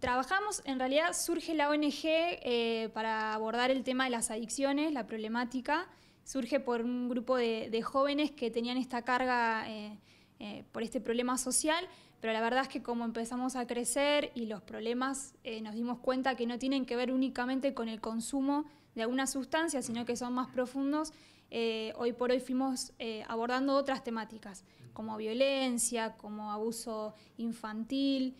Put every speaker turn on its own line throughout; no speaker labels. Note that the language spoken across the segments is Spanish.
trabajamos, en realidad surge la ONG eh, para abordar el tema de las adicciones, la problemática. Surge por un grupo de, jóvenes que tenían esta carga eh, eh, por este problema social, pero la verdad es que como empezamos a crecer y los problemas nos dimos cuenta que no tienen que ver únicamente con el consumo de alguna sustancia, sino que son más profundos, hoy por hoy fuimos abordando otras temáticas, como violencia, como abuso infantil,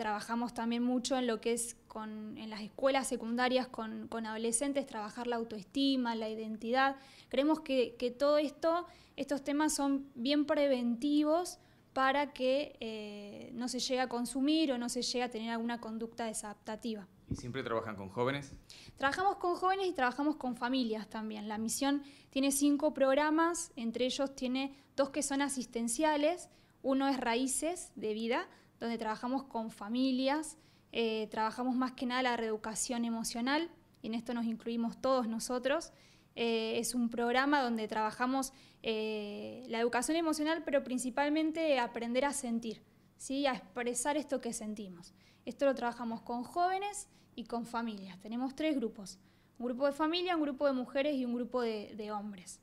trabajamos también mucho en lo que es en las escuelas secundarias con, adolescentes, trabajar la autoestima, la identidad. Creemos que, que todo esto, estos temas son bien preventivos para que eh, no se llegue a consumir o no se llegue a tener alguna conducta desadaptativa. ¿Y siempre trabajan con jóvenes? Trabajamos con jóvenes y trabajamos con familias también. La misión tiene cinco programas, entre ellos tiene dos que son asistenciales, uno es Raíces de Vida, donde trabajamos con familias, eh, trabajamos más que nada la reeducación emocional, y en esto nos incluimos todos nosotros. Eh, es un programa donde trabajamos eh, la educación emocional, pero principalmente aprender a sentir, ¿sí? a expresar esto que sentimos. Esto lo trabajamos con jóvenes y con familias. Tenemos tres grupos, un grupo de familia, un grupo de mujeres y un grupo de, hombres.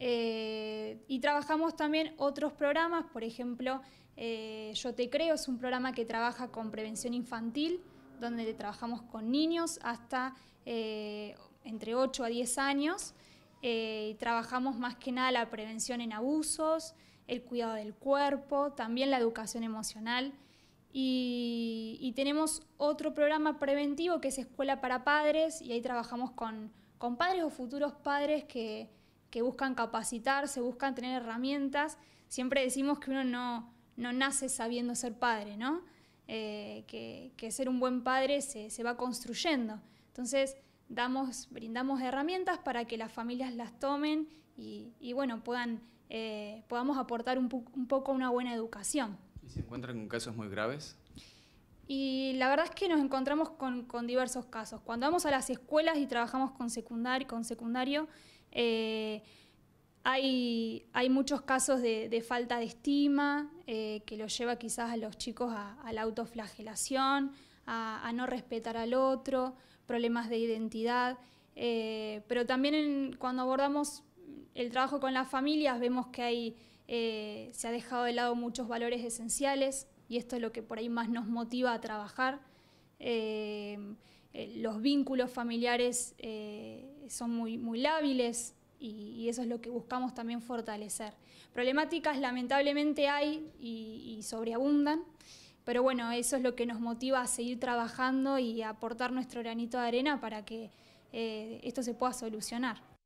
y trabajamos también otros programas, por ejemplo, eh, Yo Te Creo es un programa que trabaja con prevención infantil, donde trabajamos con niños hasta eh, entre 8 a 10 años. Eh, trabajamos más que nada la prevención en abusos, el cuidado del cuerpo, también la educación emocional. Y, tenemos otro programa preventivo que es Escuela para Padres y ahí trabajamos con, con padres o futuros padres que, que buscan capacitarse, buscan tener herramientas. Siempre decimos que uno no, no nace sabiendo ser padre, ¿no? Eh, que, ser un buen padre se, va construyendo. Entonces, damos, brindamos herramientas para que las familias las tomen y, bueno, puedan, eh, podamos aportar un, poco una buena educación. ¿Y se encuentran con casos muy graves? Y la verdad es que nos encontramos con, diversos casos. Cuando vamos a las escuelas y trabajamos con, secundar, con secundario, eh, hay, muchos casos de, falta de estima eh, que lo lleva quizás a los chicos a, la autoflagelación, a, no respetar al otro, problemas de identidad. Eh, pero también cuando abordamos el trabajo con las familias vemos que eh, se ha dejado de lado muchos valores esenciales y esto es lo que por ahí más nos motiva a trabajar. los vínculos familiares son muy lábiles, y, eso es lo que buscamos también fortalecer. Problemáticas lamentablemente hay y, sobreabundan, pero bueno, eso es lo que nos motiva a seguir trabajando y a aportar nuestro granito de arena para que eh, esto se pueda solucionar.